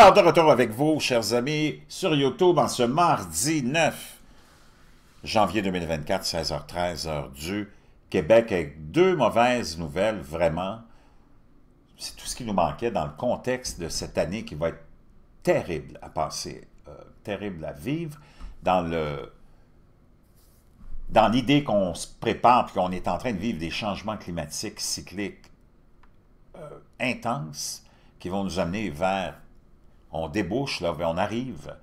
Alors, de retour avec vous, chers amis, sur YouTube en ce mardi 9 janvier 2024, 16h13, heure du Québec, avec deux mauvaises nouvelles, vraiment. C'est tout ce qui nous manquait dans le contexte de cette année qui va être terrible à passer, euh, terrible à vivre, dans le dans l'idée qu'on se prépare puis qu'on est en train de vivre des changements climatiques cycliques euh, intenses qui vont nous amener vers on débouche, là, on arrive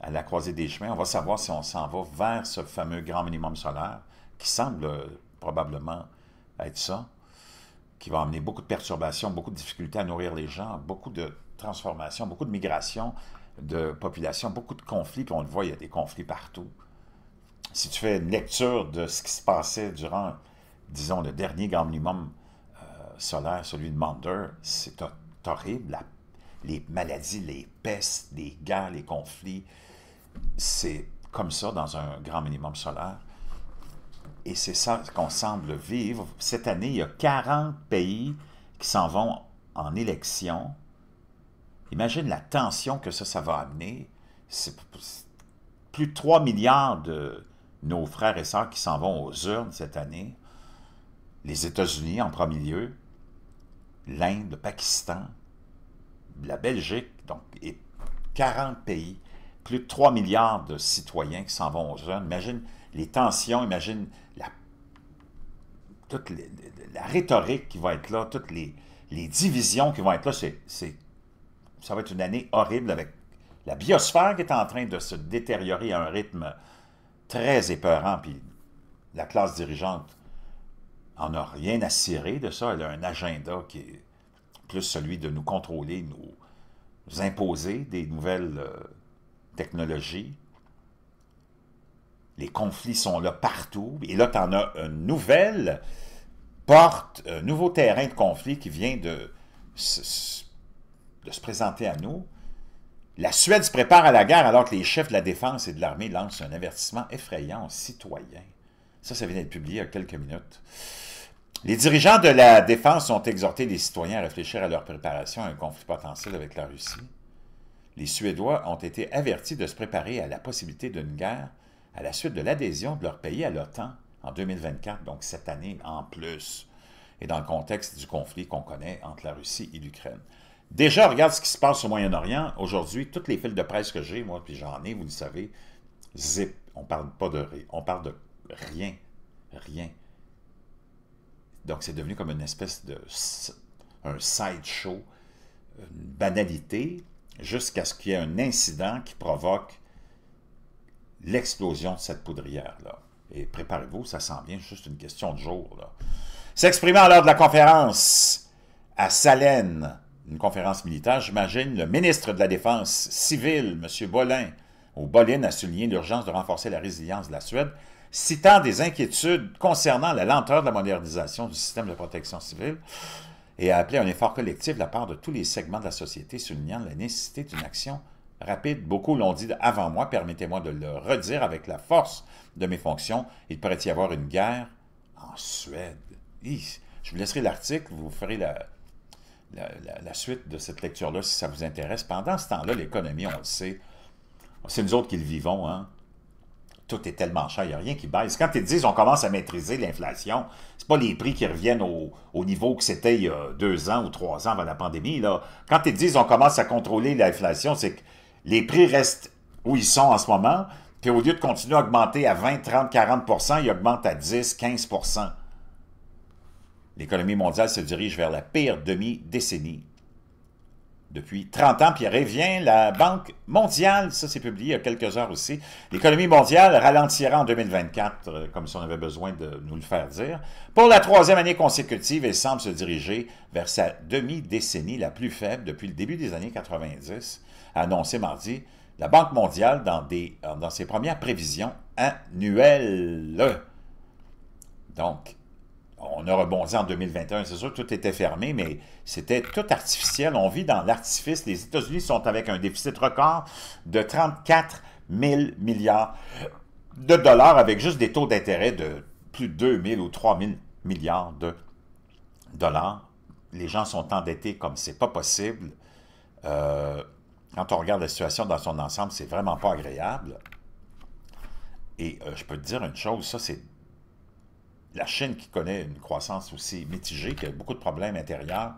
à la croisée des chemins, on va savoir si on s'en va vers ce fameux grand minimum solaire qui semble euh, probablement être ça, qui va amener beaucoup de perturbations, beaucoup de difficultés à nourrir les gens, beaucoup de transformations, beaucoup de migrations de populations, beaucoup de conflits, puis on le voit, il y a des conflits partout. Si tu fais une lecture de ce qui se passait durant, disons, le dernier grand minimum euh, solaire, celui de Mander, c'est horrible, la les maladies, les pestes, les guerres, les conflits. C'est comme ça dans un grand minimum solaire. Et c'est ça qu'on semble vivre. Cette année, il y a 40 pays qui s'en vont en élection. Imagine la tension que ça, ça va amener. C'est plus de 3 milliards de nos frères et sœurs qui s'en vont aux urnes cette année. Les États-Unis en premier lieu, l'Inde, le Pakistan, la Belgique, donc, et 40 pays, plus de 3 milliards de citoyens qui s'en vont aux jeunes. Imagine les tensions, imagine la, la rhétorique qui va être là, toutes les, les divisions qui vont être là. C'est, ça va être une année horrible avec la biosphère qui est en train de se détériorer à un rythme très épeurant. Puis la classe dirigeante en a rien à cirer de ça. Elle a un agenda qui est plus celui de nous contrôler, nous, imposer des nouvelles euh, technologies. Les conflits sont là partout. Et là, tu en as une nouvelle porte, un nouveau terrain de conflit qui vient de se, de se présenter à nous. La Suède se prépare à la guerre alors que les chefs de la défense et de l'armée lancent un avertissement effrayant aux citoyens. Ça, ça vient d'être publié il y a quelques minutes. Les dirigeants de la défense ont exhorté les citoyens à réfléchir à leur préparation à un conflit potentiel avec la Russie. Les Suédois ont été avertis de se préparer à la possibilité d'une guerre à la suite de l'adhésion de leur pays à l'OTAN en 2024, donc cette année en plus, et dans le contexte du conflit qu'on connaît entre la Russie et l'Ukraine. Déjà, regarde ce qui se passe au Moyen-Orient. Aujourd'hui, toutes les files de presse que j'ai, moi, puis j'en ai, vous le savez, zip. On parle pas de... On parle de rien. Rien. Donc, c'est devenu comme une espèce de un sideshow, une banalité, jusqu'à ce qu'il y ait un incident qui provoque l'explosion de cette poudrière-là. Et préparez-vous, ça sent bien juste une question de jour. S'exprimant lors de la conférence à Salène, une conférence militaire, j'imagine, le ministre de la Défense civile, M. Bolin, où Bolin, a souligné l'urgence de renforcer la résilience de la Suède citant des inquiétudes concernant la lenteur de la modernisation du système de protection civile et a appelé un effort collectif de la part de tous les segments de la société, soulignant la nécessité d'une action rapide. Beaucoup l'ont dit avant moi, permettez-moi de le redire avec la force de mes fonctions. Il pourrait y avoir une guerre en Suède. je vous laisserai l'article, vous ferez la, suite de cette lecture-là si ça vous intéresse. Pendant ce temps-là, l'économie, on le sait, c'est nous autres qui le vivons, hein? tout est tellement cher, il n'y a rien qui baisse. Quand ils disent on commence à maîtriser l'inflation, c'est pas les prix qui reviennent au, niveau que c'était il y a deux ans ou trois ans avant la pandémie. Là. Quand ils disent on commence à contrôler l'inflation, c'est que les prix restent où ils sont en ce moment, puis au lieu de continuer à augmenter à 20, 30, 40 ils augmentent à 10, 15 L'économie mondiale se dirige vers la pire demi-décennie depuis 30 ans, puis revient la Banque mondiale, ça s'est publié il y a quelques heures aussi, l'économie mondiale ralentira en 2024, euh, comme si on avait besoin de nous le faire dire, pour la troisième année consécutive elle semble se diriger vers sa demi-décennie la plus faible depuis le début des années 90, a annoncé mardi la Banque mondiale dans, dans ses premières prévisions annuelles. Donc, on a rebondi en 2021, c'est sûr, tout était fermé, mais c'était tout artificiel. On vit dans l'artifice. Les États-Unis sont avec un déficit record de 34 000 milliards de dollars avec juste des taux d'intérêt de plus de 2 000 ou 3 000 milliards de dollars. Les gens sont endettés comme c'est pas possible. Euh, quand on regarde la situation dans son ensemble, c'est vraiment pas agréable. Et euh, je peux te dire une chose, ça c'est la Chine qui connaît une croissance aussi mitigée, qui a beaucoup de problèmes intérieurs.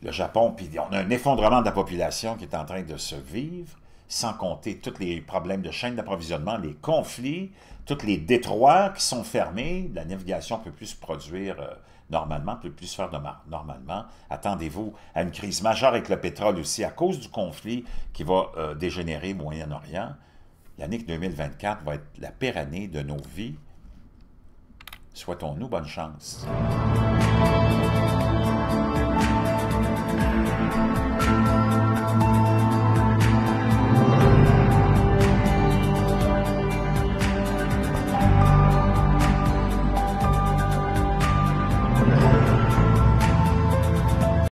Le Japon, puis on a un effondrement de la population qui est en train de se vivre, sans compter tous les problèmes de chaîne d'approvisionnement, les conflits, tous les détroits qui sont fermés. La navigation ne peut plus se produire euh, normalement, ne peut plus se faire de normalement. Attendez-vous à une crise majeure avec le pétrole aussi à cause du conflit qui va euh, dégénérer au Moyen-Orient. L'année 2024 va être la pire année de nos vies Souhaitons-nous bonne chance.